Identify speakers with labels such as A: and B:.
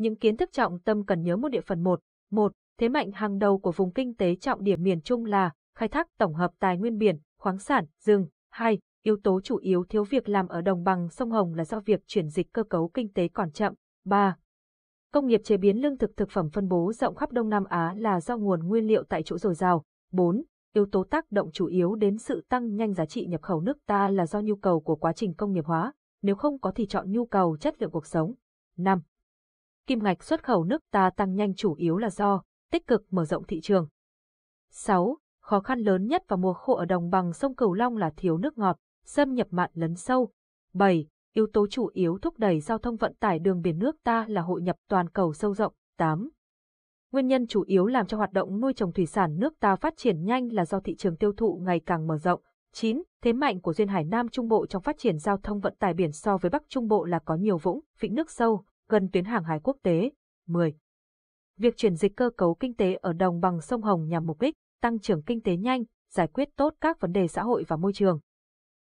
A: Những kiến thức trọng tâm cần nhớ một địa phần một. Một, Thế mạnh hàng đầu của vùng kinh tế trọng điểm miền Trung là khai thác tổng hợp tài nguyên biển, khoáng sản, rừng. hai Yếu tố chủ yếu thiếu việc làm ở đồng bằng sông Hồng là do việc chuyển dịch cơ cấu kinh tế còn chậm. ba Công nghiệp chế biến lương thực thực phẩm phân bố rộng khắp Đông Nam Á là do nguồn nguyên liệu tại chỗ dồi dào. bốn Yếu tố tác động chủ yếu đến sự tăng nhanh giá trị nhập khẩu nước ta là do nhu cầu của quá trình công nghiệp hóa, nếu không có thì chọn nhu cầu chất lượng cuộc sống. 5 kim ngạch xuất khẩu nước ta tăng nhanh chủ yếu là do tích cực mở rộng thị trường. 6. Khó khăn lớn nhất vào mùa khô ở đồng bằng sông Cửu Long là thiếu nước ngọt, xâm nhập mặn lấn sâu. 7. Yếu tố chủ yếu thúc đẩy giao thông vận tải đường biển nước ta là hội nhập toàn cầu sâu rộng. 8. Nguyên nhân chủ yếu làm cho hoạt động nuôi trồng thủy sản nước ta phát triển nhanh là do thị trường tiêu thụ ngày càng mở rộng. 9. Thế mạnh của duyên hải Nam Trung Bộ trong phát triển giao thông vận tải biển so với Bắc Trung Bộ là có nhiều vũng, vịnh nước sâu, gần tuyến hàng hải quốc tế. 10. Việc chuyển dịch cơ cấu kinh tế ở đồng bằng sông Hồng nhằm mục đích tăng trưởng kinh tế nhanh, giải quyết tốt các vấn đề xã hội và môi trường.